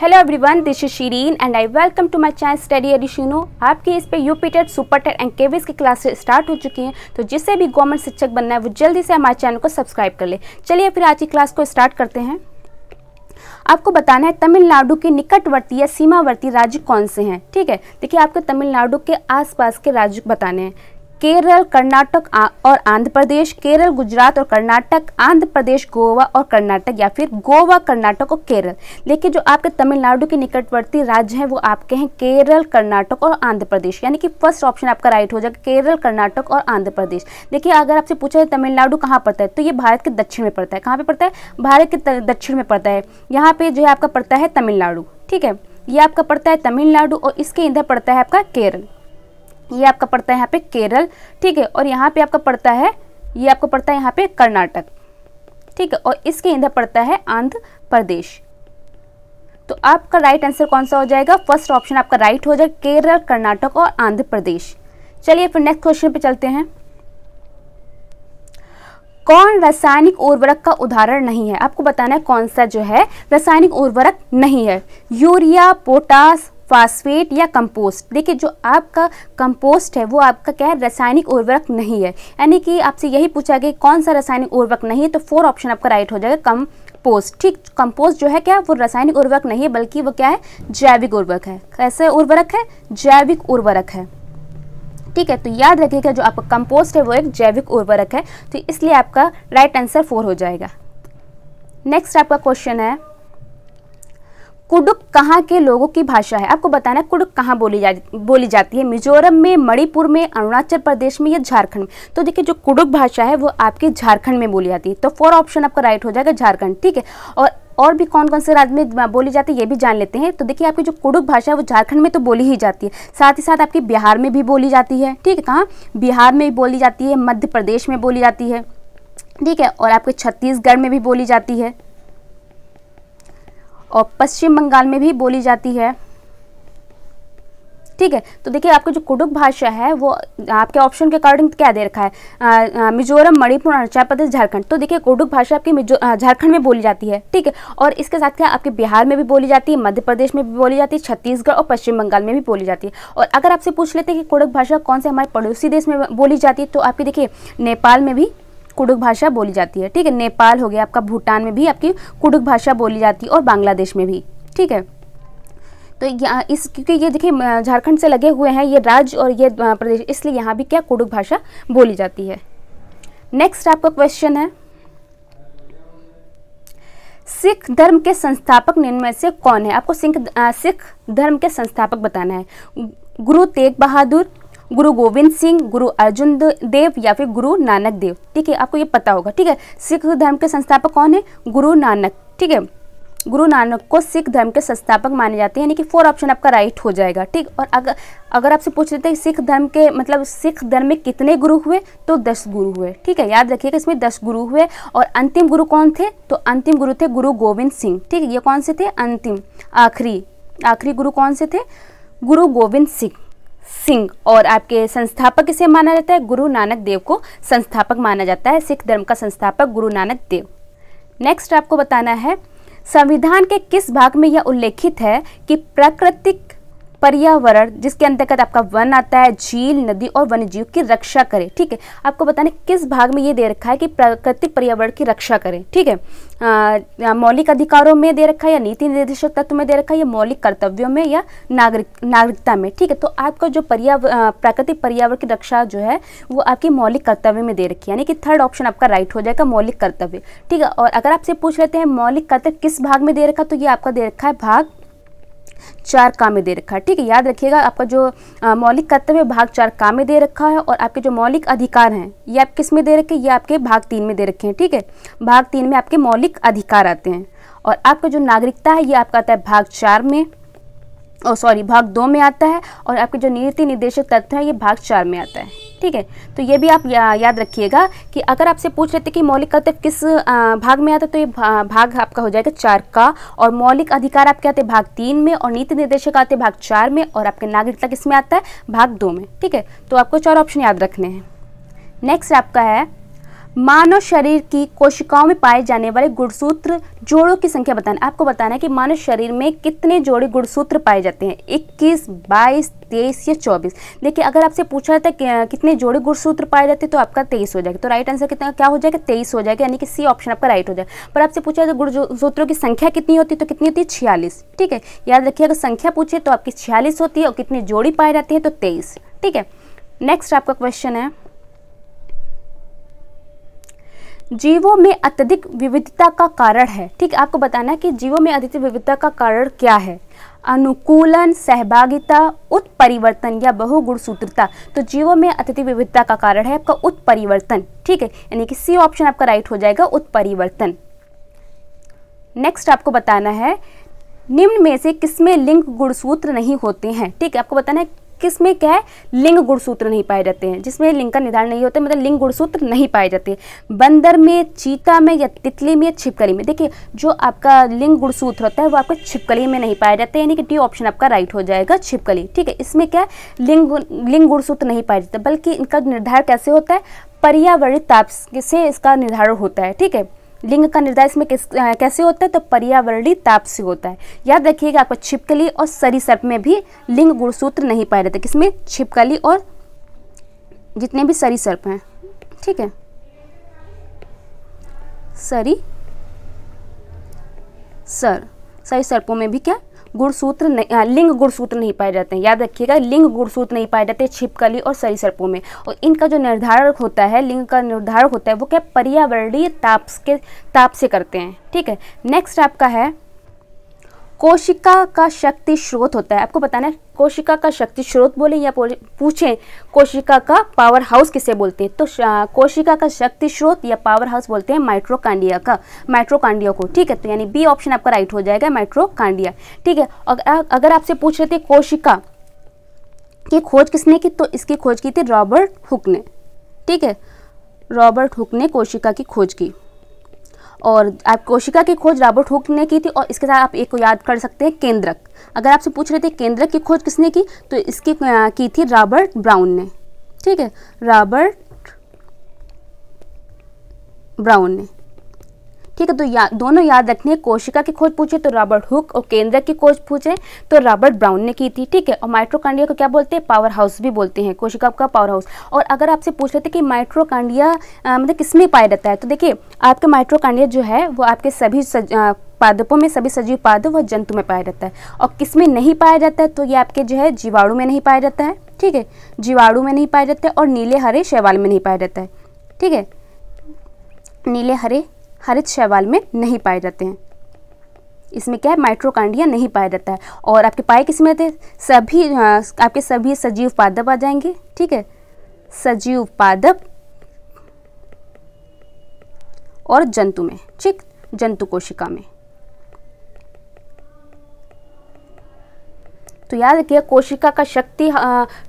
hello everyone this is Shireen and I welcome to my channel study एडिशनो आपके इस पे यूपीटेट सुपरटेट एंड केवीएस की क्लासेस स्टार्ट हो चुकी हैं तो जिससे भी गवर्नमेंट शिक्षक बनना है वो जल्दी से हमारे चैनल को सब्सक्राइब कर ले चलिए फिर आज की क्लास को स्टार्ट करते हैं आपको बताना है तमिलनाडु के निकटवर्ती या सीमावर्ती राज्य कौन से हैं ठीक है देखिए आपको तमिलनाडु के आसपास के राज्य बताने हैं केरल कर्नाटक और आंध्र प्रदेश केरल गुजरात और कर्नाटक आंध्र प्रदेश गोवा और कर्नाटक या फिर गोवा कर्नाटक और केरल लेकिन जो आपके तमिलनाडु के निकटवर्ती राज्य हैं वो आपके हैं केरल कर्नाटक और आंध्र प्रदेश यानी कि फर्स्ट ऑप्शन आपका राइट हो जाएगा केरल कर्नाटक और आंध्र प्रदेश देखिए अगर आपसे पूछा जाए तमिलनाडु कहाँ पड़ता है तो ये भारत के दक्षिण में पड़ता है कहाँ पर पड़ता है भारत के दक्षिण में पड़ता है यहाँ पर जो है आपका पड़ता है तमिलनाडु ठीक है ये आपका पड़ता है तमिलनाडु और इसके इधर पड़ता है आपका केरल ये आपका पड़ता है यहाँ पे केरल ठीक है और यहाँ पे आपका पड़ता है ये आपको पड़ता है यहाँ पे कर्नाटक ठीक है और इसके इधर पड़ता है आंध्र प्रदेश तो आपका राइट आंसर कौन सा हो जाएगा फर्स्ट ऑप्शन आपका राइट हो जाएगा केरल कर्नाटक और आंध्र प्रदेश चलिए फिर नेक्स्ट क्वेश्चन पे चलते हैं कौन रासायनिक उर्वरक का उदाहरण नहीं है आपको बताना है कौन सा जो है रासायनिक उर्वरक नहीं है यूरिया पोटास फास्फेट या कंपोस्ट देखिए जो आपका कंपोस्ट है वो आपका क्या है रासायनिक उर्वरक नहीं है यानी कि आपसे यही पूछा गया कौन सा रासायनिक उर्वरक नहीं है तो फोर ऑप्शन आपका राइट हो जाएगा कम पोस्ट ठीक कंपोस्ट जो है क्या वो रासायनिक उर्वरक नहीं है बल्कि वो क्या है जैविक उर्वरक है कैसे उर्वरक है जैविक उर्वरक है ठीक है तो याद रखिएगा जो आपका कंपोस्ट है वो एक जैविक उर्वरक है तो इसलिए आपका राइट आंसर फोर हो जाएगा नेक्स्ट आपका क्वेश्चन है कुडुक कहाँ के लोगों की भाषा है आपको बताना है कुडुक कहाँ बोली जा बोली जाती है मिजोरम में मणिपुर में अरुणाचल प्रदेश में या झारखंड में तो देखिए जो कुडुक भाषा है वो आपके झारखंड में बोली जाती है तो फोर ऑप्शन आपका राइट हो जाएगा झारखंड ठीक है और और भी कौन कौन से राज्य में बोली जाती है ये भी जान लेते हैं तो देखिए आपकी जो कुडुक भाषा है वो झारखंड में तो बोली ही जाती है साथ ही साथ आपकी बिहार में भी बोली जाती है ठीक है कहाँ बिहार में भी बोली जाती है मध्य प्रदेश में बोली जाती है ठीक है और आपके छत्तीसगढ़ में भी बोली जाती है और पश्चिम बंगाल में भी बोली जाती है ठीक है तो देखिए आपका जो कुडुक भाषा है वो आपके ऑप्शन के अकॉर्डिंग क्या दे रखा है मिजोरम मणिपुर अरुणाचल प्रदेश झारखंड तो देखिए कुडुक भाषा आपकी झारखंड में बोली जाती है ठीक है और इसके साथ क्या आपके बिहार में भी बोली जाती है मध्य प्रदेश में भी बोली जाती है छत्तीसगढ़ और पश्चिम बंगाल में भी बोली जाती है और अगर आपसे पूछ लेते हैं कि कुडुक भाषा कौन से हमारे पड़ोसी देश में बोली जाती है तो आपकी देखिए नेपाल में भी कुडुक भाषा बोली जाती है ठीक है नेपाल हो गया आपका भूटान में भी आपकी कुडुक भाषा बोली जाती है और बांग्लादेश में भी ठीक है तो यहाँ इस क्योंकि ये देखिए झारखंड से लगे हुए हैं ये राज्य और ये प्रदेश इसलिए यहाँ भी क्या कुडुक भाषा बोली जाती है नेक्स्ट आपका क्वेश्चन है सिख धर्म के संस्थापक निम्न से कौन है आपको सिख सिख धर्म के संस्थापक बताना है गुरु तेग बहादुर गुरु गोविंद सिंह गुरु अर्जुन देव या फिर गुरु नानक देव ठीक है आपको ये पता होगा ठीक है सिख धर्म के संस्थापक कौन है गुरु नानक ठीक है गुरु नानक को सिख धर्म के संस्थापक माने जाते हैं यानी कि फोर ऑप्शन आपका राइट हो जाएगा ठीक और अगर अगर आपसे पूछ लेते हैं सिख धर्म के मतलब सिख धर्म में कितने गुरु हुए तो दस गुरु हुए ठीक है याद रखिएगा इसमें दस गुरु हुए और अंतिम गुरु कौन थे तो अंतिम गुरु थे गुरु गोविंद सिंह ठीक है ये कौन से थे अंतिम आखिरी आखिरी गुरु कौन से थे गुरु गोविंद सिंह सिंह और आपके संस्थापक इसे माना जाता है गुरु नानक देव को संस्थापक माना जाता है सिख धर्म का संस्थापक गुरु नानक देव नेक्स्ट आपको बताना है संविधान के किस भाग में यह उल्लेखित है कि प्राकृतिक पर्यावरण जिसके अंतर्गत आपका वन आता है झील नदी और वन्य जीव की रक्षा करें ठीक है आपको बताने किस भाग में ये दे रखा है कि प्राकृतिक पर्यावरण की रक्षा करें ठीक है मौलिक अधिकारों में दे रखा है या नीति निर्देशक तत्व में दे रखा है या मौलिक कर्तव्यों में या नागरिक नागरिकता में ठीक है तो आपका जो पर्यावरण प्राकृतिक पर्यावरण की रक्षा जो है वो आपकी मौलिक कर्तव्य में दे रखी है यानी कि थर्ड ऑप्शन आपका राइट हो जाएगा मौलिक कर्तव्य ठीक है और अगर आपसे पूछ लेते हैं मौलिक कर्तव्य किस भाग में दे रखा तो ये आपका दे रखा है भाग चार का में दे रखा है ठीक है याद रखिएगा आपका जो मौलिक कर्तव्य भाग चार काम में दे रखा है और आपके जो मौलिक अधिकार हैं ये आप किस में दे रखे ये आपके भाग तीन में दे रखे हैं ठीक है भाग तीन में आपके मौलिक अधिकार आते हैं और आपका जो नागरिकता है ये आपका आता है भाग चार में और सॉरी भाग दो में आता है और आपके जो नीति निर्देशक तत्व है ये भाग चार में आता है ठीक है तो ये भी आप या, याद रखिएगा कि अगर आपसे पूछ लेते कि मौलिक कर्तव्य किस भाग में आता तो ये भाग आपका हो जाएगा चार का और मौलिक अधिकार आपके आते भाग तीन में और नीति निर्देशक आते भाग चार में और आपके नागरिकता किस में आता है भाग दो में ठीक है तो आपको चार ऑप्शन याद रखने हैं नेक्स्ट आपका है मानव शरीर की कोशिकाओं में पाए जाने वाले गुणसूत्र जोड़ों की संख्या बताना आपको बताना है कि मानव शरीर में कितने जोड़े गुणसूत्र पाए जाते हैं 21, 22, 23 या 24 देखिए अगर आपसे पूछा जाता है कितने जोड़े गुणसूत्र पाए जाते हैं तो आपका 23 हो जाएगा तो राइट आंसर कितना क्या हो जाएगा तेईस हो जाएगा यानी कि सी ऑप्शन आपका राइट हो जाएगा पर आपसे पूछा जाए गुणसूत्रों की संख्या कितनी होती है तो कितनी होती है छियालीस ठीक है याद रखिए अगर संख्या पूछे तो आपकी छियालीस होती है और कितनी जोड़ी पाए जाती है तो तेईस ठीक है नेक्स्ट आपका क्वेश्चन है जीवों में अत्यधिक विविधता का कारण है ठीक आपको बताना है कि जीवों में अत्यधिक विविधता का कारण क्या है अनुकूलन सहभागिता उत्परिवर्तन या बहुगुणसूत्रता तो जीवों में अत्यधिक विविधता का कारण है आपका उत्परिवर्तन ठीक है यानी कि सी ऑप्शन आपका राइट हो जाएगा उत्परिवर्तन नेक्स्ट आपको बताना है निम्न में से किसमें लिंग गुणसूत्र नहीं होते हैं ठीक है आपको बताना है किस में क्या है लिंग गुणसूत्र नहीं पाए जाते हैं जिसमें लिंग का निर्धारण नहीं होता मतलब लिंग गुणसूत्र नहीं पाए जाते बंदर में चीता में या तितली में या छिपकली में देखिए जो आपका लिंग गुणसूत्र होता है वो आपको छिपकली में नहीं पाए जाते यानी कि डी ऑप्शन आपका राइट हो जाएगा छिपकली ठीक है इसमें क्या लिंग लिंग गुणसूत्र नहीं पाए जाते बल्कि इनका निर्धारण कैसे होता है पर्यावरित ताप से इसका निर्धारण होता है ठीक है लिंग का निर्धार इसमें कैसे होता है तो पर्यावरणीय ताप से होता है याद रखिएगा आपको छिपकली और सर्प में भी लिंग गुणसूत्र नहीं पाए जाते किसमें छिपकली और जितने भी सर्प हैं ठीक है सरी सर सही सर्पों में भी क्या गुड़सूत्र हाँ, लिंग गुणसूत्र नहीं पाए जाते हैं याद रखिएगा लिंग गुड़सूत्र नहीं पाए जाते छिपकली और सरीसर्पों में और इनका जो निर्धारक होता है लिंग का निर्धारक होता है वो क्या पर्यावरणीय ताप के ताप से करते हैं ठीक है नेक्स्ट आपका है कोशिका का शक्ति स्रोत होता है आपको बताना है कोशिका का शक्ति स्रोत बोले या पूछें कोशिका का पावर हाउस किसे बोलते हैं तो कोशिका का शक्ति स्रोत या पावर हाउस बोलते हैं माइट्रोकांडिया का माइट्रोकांडिया को ठीक है तो यानी बी ऑप्शन आपका राइट हो जाएगा माइट्रोकांडिया ठीक है अगर आपसे पूछ रहे थे कोशिका की खोज किसने की तो इसकी खोज की थी रॉबर्ट हुक ने ठीक है रॉबर्ट हुक ने कोशिका की खोज की और आप कोशिका की खोज रॉबर्ट हुक ने की थी और इसके साथ आप एक को याद कर सकते हैं केंद्रक अगर आपसे पूछ रहे थे केंद्रक की खोज किसने की तो इसकी की थी रॉबर्ट ब्राउन ने ठीक है रॉबर्ट ब्राउन ने ठीक है तो या, दोनों याद रखने कोशिका की खोज पूछे तो रॉबर्ट हुक और केंद्र की खोज पूछे तो रॉबर्ट ब्राउन ने की थी ठीक है और माइट्रोकांडिया को क्या बोलते हैं पावर हाउस भी बोलते हैं कोशिका का पावर हाउस और अगर आपसे पूछ रहे थे कि माइट्रोकांडिया मतलब किसमें पाया जाता है तो देखिए आपका माइट्रोकांडिया जो है वो आपके सभी सज, आ, पादपों में सभी सजीव पादप व जंतु में पाया जाता है और किस में नहीं पाया जाता है तो ये आपके जो है जीवाणु में नहीं पाया जाता है ठीक है जीवाणु में नहीं पाया जाता है और नीले हरे शैवाल में नहीं पाया जाता है ठीक है नीले हरे हरित शैवाल में नहीं पाए जाते हैं इसमें क्या है माइट्रोकांडिया नहीं पाया जाता है और आपके पाए किस में थे सभी हाँ, आपके सभी सजीव पादप आ जाएंगे ठीक है सजीव पादप और जंतु में ठीक जंतु कोशिका में तो याद रखिए कोशिका का शक्ति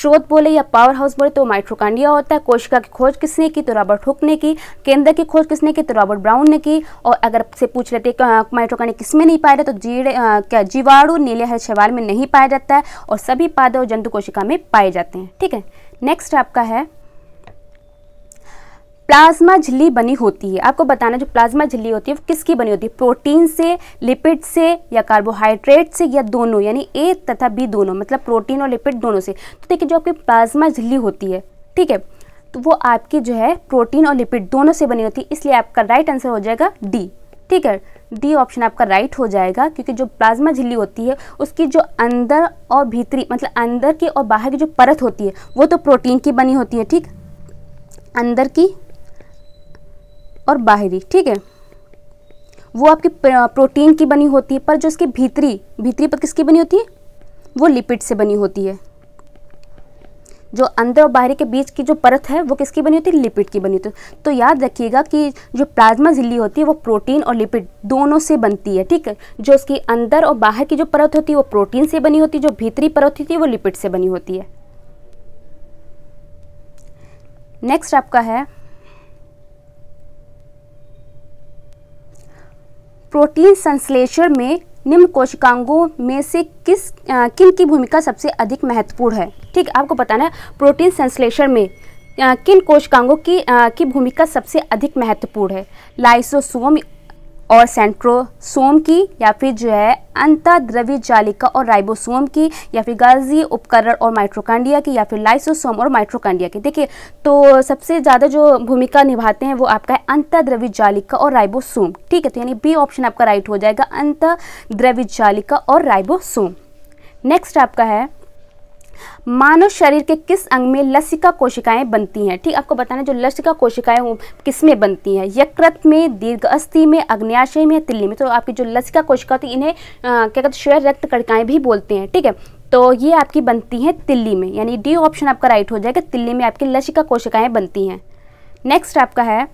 स्रोत बोले या पावर हाउस बोले तो माइट्रोकांडिया होता है कोशिका की खोज किसने की तो रॉबर्ट हुक ने की केंद्र की खोज किसने की तो रॉबर्ट ब्राउन ने की और अगर से पूछ लेते माइट्रोकांडिया किसमें नहीं पाया जाता तो जीड़े क्या जीवाणु नीले हर शैवाल में नहीं पाया जाता है और सभी पादव जंतु कोशिका में पाए जाते हैं ठीक है नेक्स्ट आपका है प्लाज्मा झिल्ली बनी होती है आपको बताना जो प्लाज्मा झिल्ली होती है वो किसकी बनी होती है प्रोटीन से लिपिड से या कार्बोहाइड्रेट से या दोनों यानी ए तथा बी दोनों मतलब प्रोटीन और लिपिड दोनों से तो देखिए जो आपकी प्लाज्मा झिल्ली होती है ठीक है तो वो आपकी जो है प्रोटीन और लिपिड दोनों से बनी होती है इसलिए आपका राइट आंसर हो जाएगा डी ठीक है डी ऑप्शन आपका राइट हो जाएगा क्योंकि जो प्लाज्मा झिल्ली होती है उसकी जो अंदर और भीतरी मतलब अंदर की और बाहर की जो परत होती है वो तो प्रोटीन की बनी होती है ठीक अंदर की और बाहरी ठीक है वो आपकी प्रोटीन की बनी होती है पर जो इसकी भीतरी भीतरी पर किसकी बनी होती है वो लिपिड से बनी होती है जो अंदर और बाहरी के बीच की जो परत है वो किसकी बनी होती है लिपिड की बनी होती है तो याद रखिएगा कि जो प्लाज्मा झिल्ली होती है वो प्रोटीन और लिपिड दोनों से बनती है ठीक है जो उसकी अंदर और बाहर की जो परत होती है वो प्रोटीन से बनी होती है जो भीतरी परत होती है वो लिपिड से बनी होती है नेक्स्ट आपका है प्रोटीन संश्लेषण में निम्न कोशिकांगों में से किस आ, किन की भूमिका सबसे अधिक महत्वपूर्ण है ठीक आपको बताना है प्रोटीन संश्लेषण में आ, किन कोशिकांगों की आ, की भूमिका सबसे अधिक महत्वपूर्ण है लाइसोसोम और सेंट्रोसोम की या फिर जो है अंतद्रवी जालिका और राइबोसोम की या फिर गाजी उपकरण और माइट्रोकांडिया की या फिर लाइसोसोम और माइट्रोकांडिया की देखिए तो सबसे ज़्यादा जो भूमिका निभाते हैं वो आपका है अंतद्रवी जालिका और राइबोसोम ठीक है तो यानी बी ऑप्शन आपका राइट हो जाएगा अंतद्रवी जालिका और राइबोसोम नेक्स्ट आपका है मानव शरीर के किस अंग में लसिका कोशिकाएं बनती हैं ठीक आपको बताना जो लसिका कोशिकाएं किस में बनती हैं यकृत में दीर्घ अस्थि में अग्नियाशय में तिल्ली में तो आपकी जो लसिका कोशिका होती इन्हें क्या कहते हैं श्वेर रक्त कड़काएं भी बोलते हैं ठीक है तो ये आपकी बनती हैं तिल्ली में यानी डी ऑप्शन आपका राइट हो जाएगा तिल्ली में आपकी लसिका कोशिकाएँ बनती हैं नेक्स्ट आपका है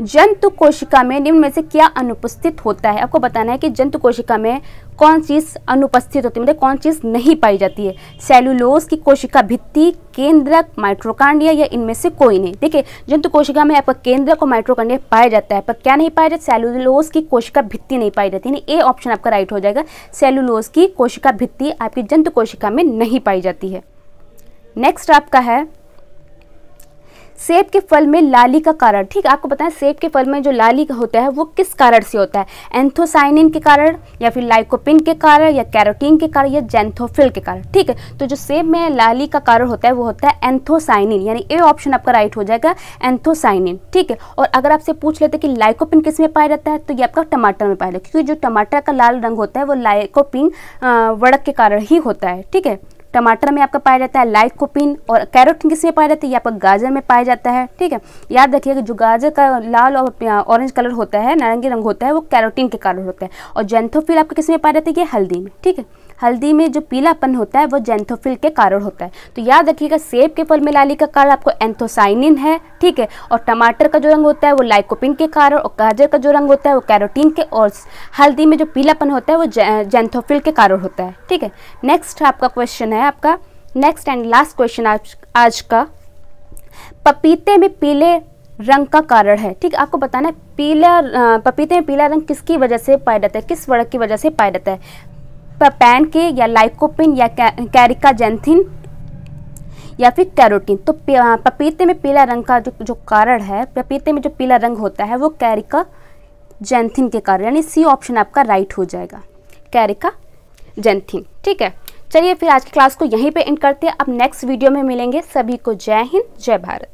जंतु कोशिका में निम्न में से क्या अनुपस्थित होता है आपको बताना है कि जंतु कोशिका में कौन चीज़ अनुपस्थित होती है मतलब कौन चीज़ नहीं पाई जाती है सेलुलोज की कोशिका भित्ति केंद्रक माइट्रोकांडिया या इनमें से कोई नहीं ठीक है जंतु कोशिका में आपका केंद्रक और माइट्रोकांडिया पाया जाता है पर क्या नहीं पाया जाता सेलुलोज की कोशिका भित्ति नहीं पाई जाती ए ऑप्शन आपका राइट हो जाएगा सेलुलोज की कोशिका भित्ति आपकी जंतु कोशिका में नहीं पाई जाती है नेक्स्ट आपका है सेब के फल में लाली का कारण ठीक आपको पता है सेब के फल में जो लाली का होता है वो किस कारण से होता है एंथोसाइनिन के कारण या फिर लाइकोपिन के कारण या कैरोटीन के कारण या जेंथोफिल के कारण ठीक है तो जो सेब में लाली का कारण होता है वो होता है एंथोसाइनिन यानी ए ऑप्शन आपका राइट हो जाएगा एंथोसाइनिन ठीक है और अगर आपसे पूछ लेते कि लाइकोपिन किस में पाया जाता है तो ये आपका टमाटर में पाया जाता है क्योंकि जो टमाटर का लाल रंग होता है वो लाइकोपिन वड़क के कारण ही होता है ठीक है टमाटर में आपका पाया जाता है लाइकोपिन और कैरेट किस में पाया जाता है ये आपका गाजर में पाया जाता है ठीक है याद रखिए जो गाजर का लाल और ऑरेंज कलर होता है नारंगी रंग होता है वो कैरोटीन के कारण होता है और जेंथोफिल आपका किस में पाया जाता है ये हल्दी में ठीक है हल्दी में जो पीलापन होता है वो जेंथोफिल के कारण होता है तो याद रखिएगा सेब के फल में लाली का कारण आपको एंथोसाइनिन है ठीक है और टमाटर का जो रंग होता है वो लाइकोपिन के कारण और गाजर का जो रंग होता है वो कैरोटीन के और हल्दी में जो पीलापन होता है वो जेंथोफिल के कारण होता है ठीक है नेक्स्ट आपका क्वेश्चन है आपका नेक्स्ट एंड लास्ट क्वेश्चन आज आज का पपीते में पीले रंग का कारण है ठीक आपको बताना है पीला पपीते में पीला रंग किसकी वजह से पाया जाता है किस वर्ग की वजह से पाया जाता है पैन के या लाइकोपिन या कैरिका जेंथिन या फिर कैरोटीन तो पपीते में पीला रंग का जो जो कारण है पपीते में जो पीला रंग होता है वो कैरिका जेंथिन के कारण यानी सी ऑप्शन आपका राइट हो जाएगा कैरिका जेंथिन ठीक है चलिए फिर आज की क्लास को यहीं पे एंड करते हैं अब नेक्स्ट वीडियो में मिलेंगे सभी को जय हिंद जय भारत